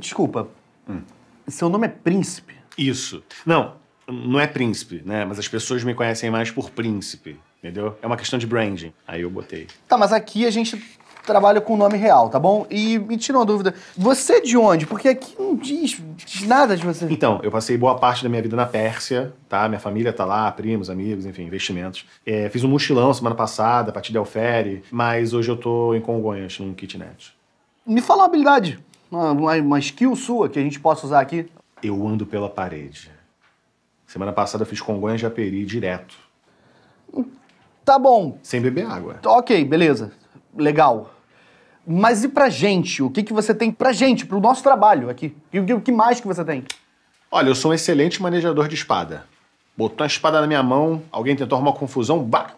Desculpa. Hum. Seu nome é Príncipe? Isso. Não, não é Príncipe, né? Mas as pessoas me conhecem mais por Príncipe, entendeu? É uma questão de branding. Aí eu botei. Tá, mas aqui a gente trabalha com o nome real, tá bom? E me tira uma dúvida. Você de onde? Porque aqui não diz, diz, nada de você. Então, eu passei boa parte da minha vida na Pérsia, tá? Minha família tá lá, primos, amigos, enfim, investimentos. É, fiz um mochilão semana passada, parti de Alfere, mas hoje eu tô em Congonhas, num kitnet. Me fala uma habilidade. Uma, uma, uma skill sua que a gente possa usar aqui? Eu ando pela parede. Semana passada eu fiz Congonha Japeri direto. Hum, tá bom. Sem beber água. Ok, beleza. Legal. Mas e pra gente? O que, que você tem pra gente, pro nosso trabalho aqui? o que mais que você tem? Olha, eu sou um excelente manejador de espada. Botou a espada na minha mão, alguém tentou arrumar confusão, bah!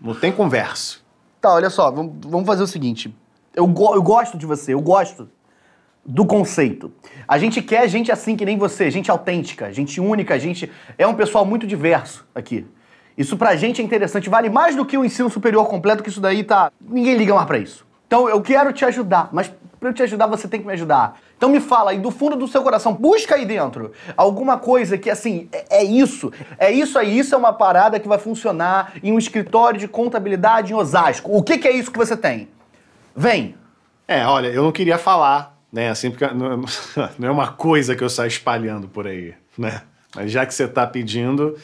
Não tem conversa. Tá, olha só, vamos fazer o seguinte. Eu, go eu gosto de você, eu gosto do conceito. A gente quer gente assim que nem você, gente autêntica, gente única, gente. É um pessoal muito diverso aqui. Isso pra gente é interessante, vale mais do que o ensino superior completo, que isso daí tá. Ninguém liga mais pra isso. Então eu quero te ajudar, mas para eu te ajudar você tem que me ajudar. Então me fala aí do fundo do seu coração, busca aí dentro alguma coisa que assim, é, é isso, é isso aí, é isso é uma parada que vai funcionar em um escritório de contabilidade em Osasco. O que, que é isso que você tem? Vem! É, olha, eu não queria falar, né? Assim, porque não, não é uma coisa que eu saio espalhando por aí, né? Mas já que você tá pedindo,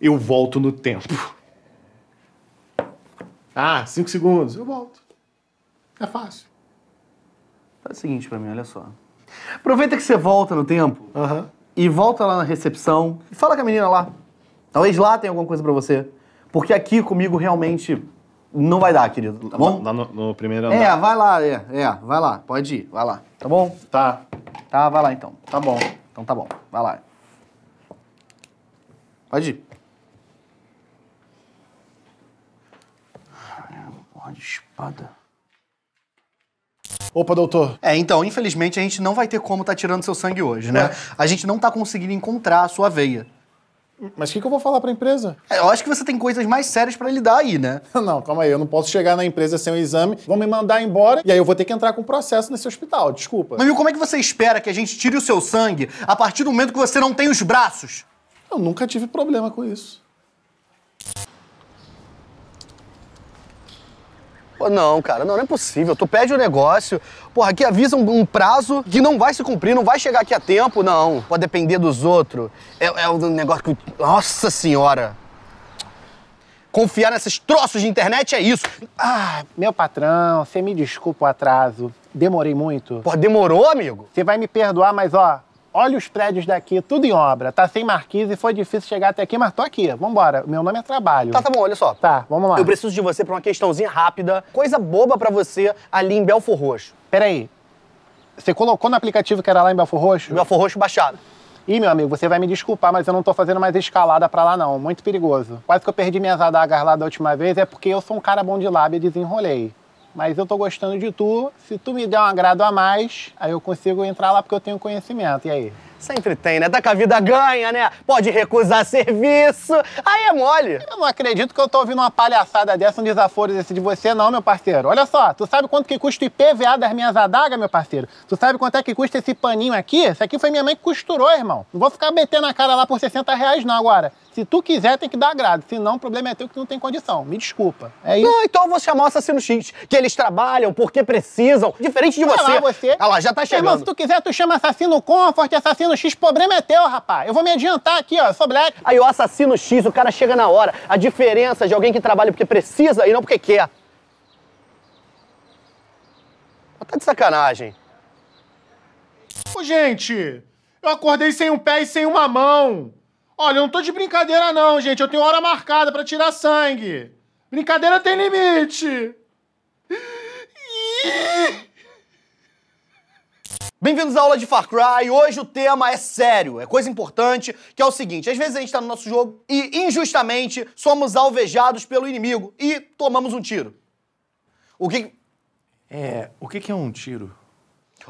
eu volto no tempo. Ah, cinco segundos, eu volto. É fácil. Faz o seguinte pra mim, olha só. Aproveita que você volta no tempo uhum. e volta lá na recepção e fala com a menina lá. Talvez lá tenha alguma coisa para você. Porque aqui comigo realmente não vai dar, querido. Tá bom? Lá no, no primeiro andar. É, vai lá, é, é, vai lá. Pode ir, vai lá. Tá bom? Tá. Tá, vai lá então. Tá bom. Então tá bom, vai lá. Pode ir. Ah, é, porra de espada. Opa, doutor. É, então, infelizmente a gente não vai ter como estar tá tirando seu sangue hoje, né? É. A gente não tá conseguindo encontrar a sua veia. Mas o que, que, eu vou falar para a empresa? É, eu acho que você tem coisas mais sérias para lidar aí, né? não, calma aí, eu não posso chegar na empresa sem o um exame, vão me mandar embora e aí eu vou ter que entrar com um processo nesse hospital, desculpa. Mas como é que você espera que a gente tire o seu sangue a partir do momento que você não tem os braços? Eu nunca tive problema com isso. Pô, não, cara, não, não, é possível. Tu pede o um negócio, porra, aqui avisa um, um, prazo que não vai se cumprir, não vai chegar aqui a tempo, não. Pode depender dos outros. É, é um negócio que. Nossa senhora! Confiar nesses troços de internet é isso. Ah, meu patrão, você me desculpa o atraso. Demorei muito. Pô, demorou, amigo? Você vai me perdoar, mas ó, Olha os prédios daqui, tudo em obra. Tá sem marquise, foi difícil chegar até aqui, mas tô aqui. Vambora, meu nome é trabalho. Tá, tá bom, olha só. Tá, vamos lá. Eu preciso de você pra uma questãozinha rápida, coisa boba pra você ali em Belfor Roxo. Peraí, você colocou no aplicativo que era lá em Belfor Roxo? Belfor Roxo baixado. Ih, meu amigo, você vai me desculpar, mas eu não tô fazendo mais escalada pra lá, não. Muito perigoso. Quase que eu perdi minhas adagas lá da última vez, é porque eu sou um cara bom de lábia e desenrolei mas eu tô gostando de tu. Se tu me der um agrado a mais, aí eu consigo entrar lá porque eu tenho conhecimento. E aí? Sempre tem, né? Tá que a vida ganha, né? Pode recusar serviço. Aí é mole. Eu não acredito que eu tô ouvindo uma palhaçada dessa, um desaforo desse de você, não, meu parceiro. Olha só, tu sabe quanto que custa o IPVA das minhas adagas, meu parceiro? Tu sabe quanto é que custa esse paninho aqui? Isso aqui foi minha mãe que costurou, irmão. Não vou ficar metendo a cara lá por 60 reais, não, agora. Se tu quiser, tem que dar agrado. Se não, o problema é teu que tu não tem condição. Me desculpa. É isso. Não, então eu vou chamar o Assassino X. Que eles trabalham porque precisam. Diferente de você. Lá, você. Olha lá, já tá chegando. Irmão, se tu quiser, tu chama Assassino Comfort, Assassino X. Problema é teu, rapaz. Eu vou me adiantar aqui, ó. Sou black. Aí o Assassino X, o cara chega na hora. A diferença de alguém que trabalha porque precisa e não porque quer. Tá de sacanagem. Ô, gente, eu acordei sem um pé e sem uma mão. Olha, eu não tô de brincadeira não, gente. Eu tenho hora marcada para tirar sangue. Brincadeira tem limite. Bem-vindos à aula de Far Cry. Hoje o tema é sério, é coisa importante, que é o seguinte: às vezes a gente tá no nosso jogo e injustamente somos alvejados pelo inimigo e tomamos um tiro. O que. É. O que é um tiro?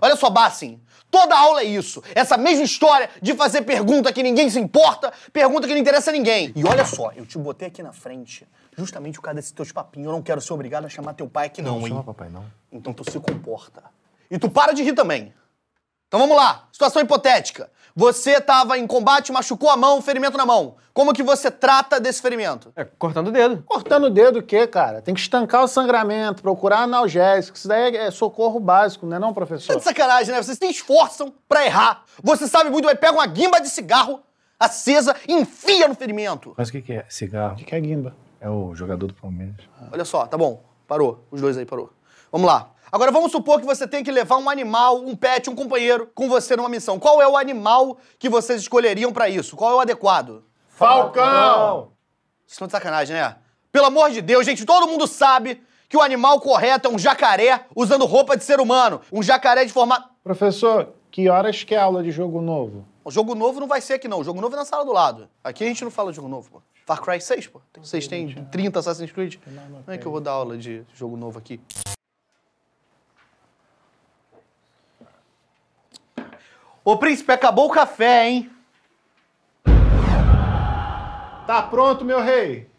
Olha só, Bassin. Toda aula é isso. Essa mesma história de fazer pergunta que ninguém se importa, pergunta que não interessa a ninguém. E olha só, eu te botei aqui na frente justamente por causa desses teus papinhos. Eu não quero ser obrigado a chamar teu pai aqui, não, não Não chama papai, não. Então tu se comporta. E tu para de rir também. Então vamos lá, situação hipotética. Você estava em combate, machucou a mão, ferimento na mão. Como que você trata desse ferimento? É, cortando o dedo. Cortando o dedo o quê, cara? Tem que estancar o sangramento, procurar analgésico. Isso daí é, é socorro básico, não é não, professor? É de sacanagem, né? Vocês se esforçam pra errar. Você sabe muito bem, pega uma guimba de cigarro acesa e enfia no ferimento. Mas o que, que é cigarro? O que, que é guimba? É o jogador do Palmeiras. Ah. Olha só, tá bom. Parou. Os dois aí, parou. Vamos lá. Agora vamos supor que você tem que levar um animal, um pet, um companheiro com você numa missão. Qual é o animal que vocês escolheriam para isso? Qual é o adequado? Falcão! Falcão. Vocês estão de sacanagem, né? Pelo amor de Deus, gente, todo mundo sabe que o animal correto é um jacaré usando roupa de ser humano. Um jacaré de formato. Professor, que horas que é aula de jogo novo? O jogo novo não vai ser aqui, não. O jogo novo é na sala do lado. Aqui a gente não fala de jogo novo, pô. Far Cry 6, pô. Vocês têm 30 Assassin's Creed? Como é que eu vou dar aula de jogo novo aqui? Ô príncipe, acabou o café, hein? Tá pronto, meu rei.